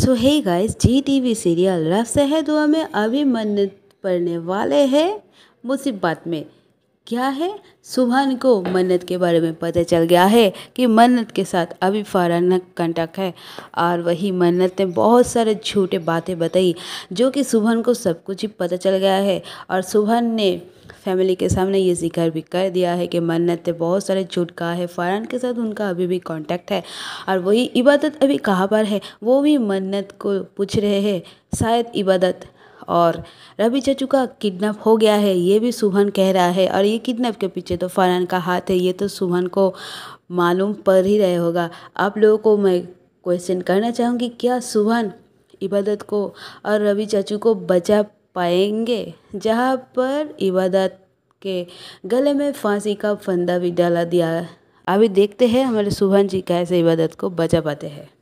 सो hey guys Zee TV serial रफ है दुआ में अभी मन्नत पढ़ने वाले हैं मुसीबत में क्या है सुभान को मन्नत के बारे में पता चल गया है कि मन्नत के साथ अभी फ़ौरन कंटक है और वही मन्नत ने बहुत सारे झूठे बातें बताई जो कि सुभान को सब कुछ ही पता चल गया है और सुभान ने फैमिली के सामने ये जिक्र भी कर दिया है कि मन्नत ने बहुत सारे झूठ कहा है फ़ौरन के साथ उनका अभी भी कॉन्टैक्ट है और वही इबादत अभी कहाँ पर है वो भी मन्नत को पूछ रहे हैं शायद इबादत और रवि चाचू का किडनैप हो गया है ये भी सुभन कह रहा है और ये किडनैप के पीछे तो फरहान का हाथ है ये तो सुभन को मालूम पड़ ही रहे होगा आप लोगों को मैं क्वेश्चन करना चाहूँगी क्या सुभन इबादत को और रवि चाचू को बचा पाएंगे जहाँ पर इबादत के गले में फांसी का फंदा भी डाला दिया अभी देखते हैं हमारे सुभन जी कैसे इबादत को बचा पाते हैं